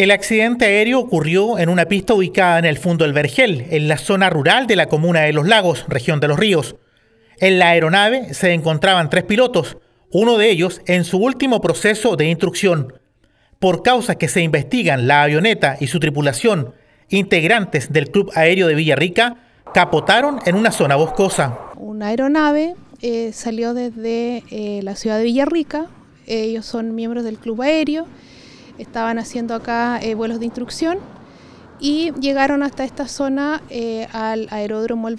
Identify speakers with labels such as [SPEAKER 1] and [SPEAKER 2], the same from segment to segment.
[SPEAKER 1] El accidente aéreo ocurrió en una pista ubicada en el fondo del Vergel, en la zona rural de la comuna de Los Lagos, región de Los Ríos. En la aeronave se encontraban tres pilotos, uno de ellos en su último proceso de instrucción. Por causas que se investigan, la avioneta y su tripulación, integrantes del Club Aéreo de Villarrica, capotaron en una zona boscosa.
[SPEAKER 2] Una aeronave eh, salió desde eh, la ciudad de Villarrica, ellos son miembros del Club Aéreo, Estaban haciendo acá eh, vuelos de instrucción y llegaron hasta esta zona eh, al aeródromo El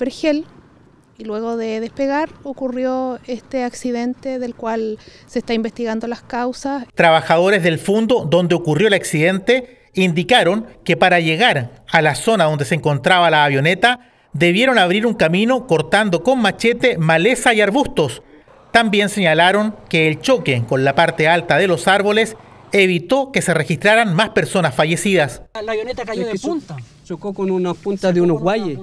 [SPEAKER 2] y luego de despegar ocurrió este accidente del cual se está investigando las causas.
[SPEAKER 1] Trabajadores del fondo donde ocurrió el accidente indicaron que para llegar a la zona donde se encontraba la avioneta debieron abrir un camino cortando con machete maleza y arbustos. También señalaron que el choque con la parte alta de los árboles evitó que se registraran más personas fallecidas.
[SPEAKER 3] La avioneta cayó de punta. Chocó con unas puntas de unos guayes.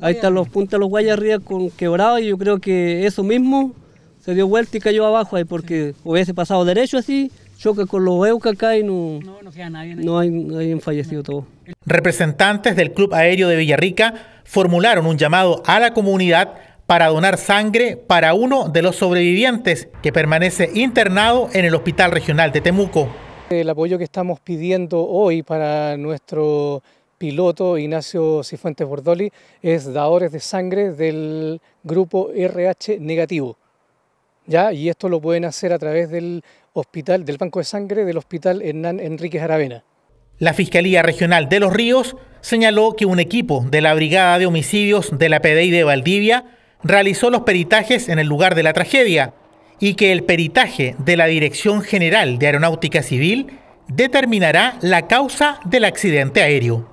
[SPEAKER 3] Ahí están los puntas de los guayes arriba con quebrados y yo creo que eso mismo se dio vuelta y cayó abajo ahí porque hubiese pasado derecho así, choca con los que acá y no, no, nadie.
[SPEAKER 1] hay, hay fallecido todo. Representantes del Club Aéreo de Villarrica formularon un llamado a la comunidad para donar sangre para uno de los sobrevivientes que permanece internado en el Hospital Regional de Temuco
[SPEAKER 3] el apoyo que estamos pidiendo hoy para nuestro piloto Ignacio Cifuentes Bordoli es dadores de sangre del grupo RH negativo. ¿ya? Y esto lo pueden hacer a través del hospital, del banco de sangre del hospital Hernán Enríquez Aravena.
[SPEAKER 1] La Fiscalía Regional de Los Ríos señaló que un equipo de la Brigada de Homicidios de la PDI de Valdivia realizó los peritajes en el lugar de la tragedia y que el peritaje de la Dirección General de Aeronáutica Civil determinará la causa del accidente aéreo.